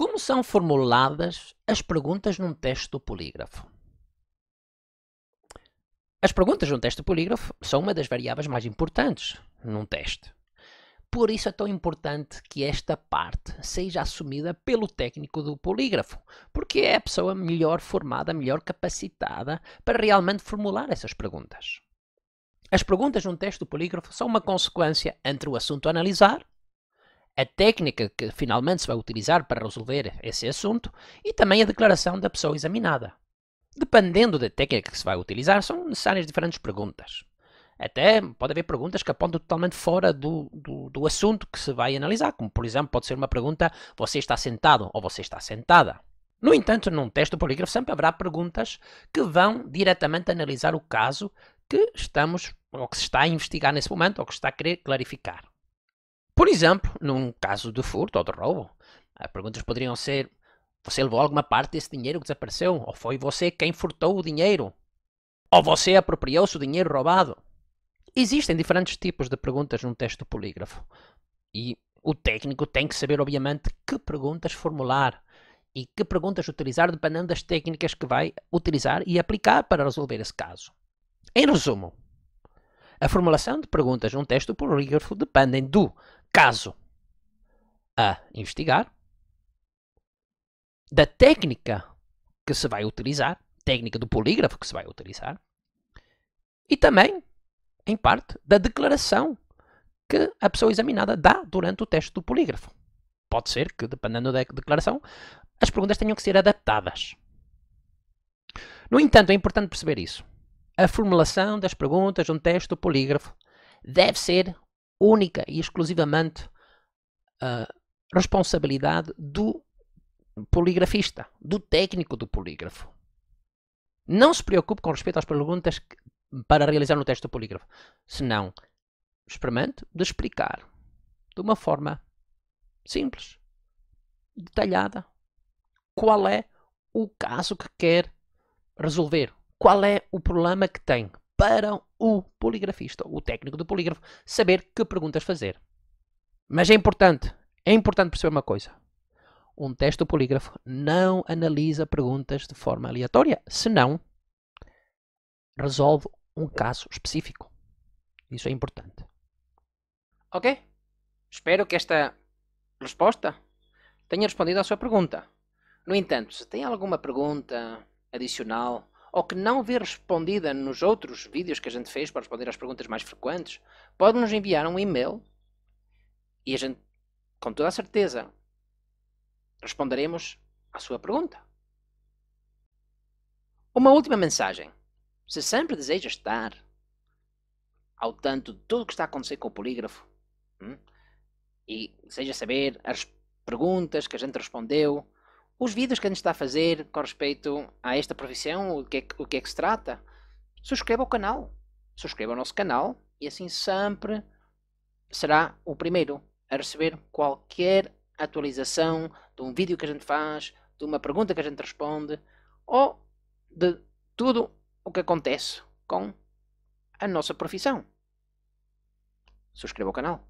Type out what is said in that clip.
Como são formuladas as perguntas num teste do polígrafo? As perguntas num teste do polígrafo são uma das variáveis mais importantes num teste. Por isso é tão importante que esta parte seja assumida pelo técnico do polígrafo, porque é a pessoa melhor formada, melhor capacitada para realmente formular essas perguntas. As perguntas num teste do polígrafo são uma consequência entre o assunto a analisar a técnica que finalmente se vai utilizar para resolver esse assunto e também a declaração da pessoa examinada. Dependendo da técnica que se vai utilizar, são necessárias diferentes perguntas. Até pode haver perguntas que apontam totalmente fora do, do, do assunto que se vai analisar, como por exemplo pode ser uma pergunta: você está sentado ou você está sentada? No entanto, num teste do polígrafo sempre haverá perguntas que vão diretamente analisar o caso que estamos, ou que se está a investigar nesse momento, ou que se está a querer clarificar. Por exemplo, num caso de furto ou de roubo, as perguntas poderiam ser: Você levou alguma parte desse dinheiro que desapareceu? Ou foi você quem furtou o dinheiro? Ou você apropriou-se do dinheiro roubado? Existem diferentes tipos de perguntas num texto polígrafo. E o técnico tem que saber, obviamente, que perguntas formular e que perguntas utilizar dependendo das técnicas que vai utilizar e aplicar para resolver esse caso. Em resumo, a formulação de perguntas num texto polígrafo dependem do caso a investigar, da técnica que se vai utilizar, técnica do polígrafo que se vai utilizar, e também, em parte, da declaração que a pessoa examinada dá durante o teste do polígrafo. Pode ser que, dependendo da declaração, as perguntas tenham que ser adaptadas. No entanto, é importante perceber isso. A formulação das perguntas de um teste do polígrafo deve ser única e exclusivamente a ah, responsabilidade do poligrafista, do técnico do polígrafo. Não se preocupe com respeito às perguntas para realizar no teste do polígrafo, senão experimente de explicar de uma forma simples, detalhada, qual é o caso que quer resolver, qual é o problema que tem para o poligrafista, o técnico do polígrafo, saber que perguntas fazer. Mas é importante, é importante perceber uma coisa. Um teste do polígrafo não analisa perguntas de forma aleatória, senão resolve um caso específico. Isso é importante. Ok? Espero que esta resposta tenha respondido à sua pergunta. No entanto, se tem alguma pergunta adicional ou que não vê respondida nos outros vídeos que a gente fez para responder às perguntas mais frequentes, pode nos enviar um e-mail e a gente, com toda a certeza, responderemos à sua pergunta. Uma última mensagem. Se sempre deseja estar ao tanto de tudo o que está a acontecer com o polígrafo hum, e deseja saber as perguntas que a gente respondeu, os vídeos que a gente está a fazer com respeito a esta profissão, o que é, o que, é que se trata, subscreva o canal. Subscreva o nosso canal e assim sempre será o primeiro a receber qualquer atualização de um vídeo que a gente faz, de uma pergunta que a gente responde ou de tudo o que acontece com a nossa profissão. Subscreva o canal.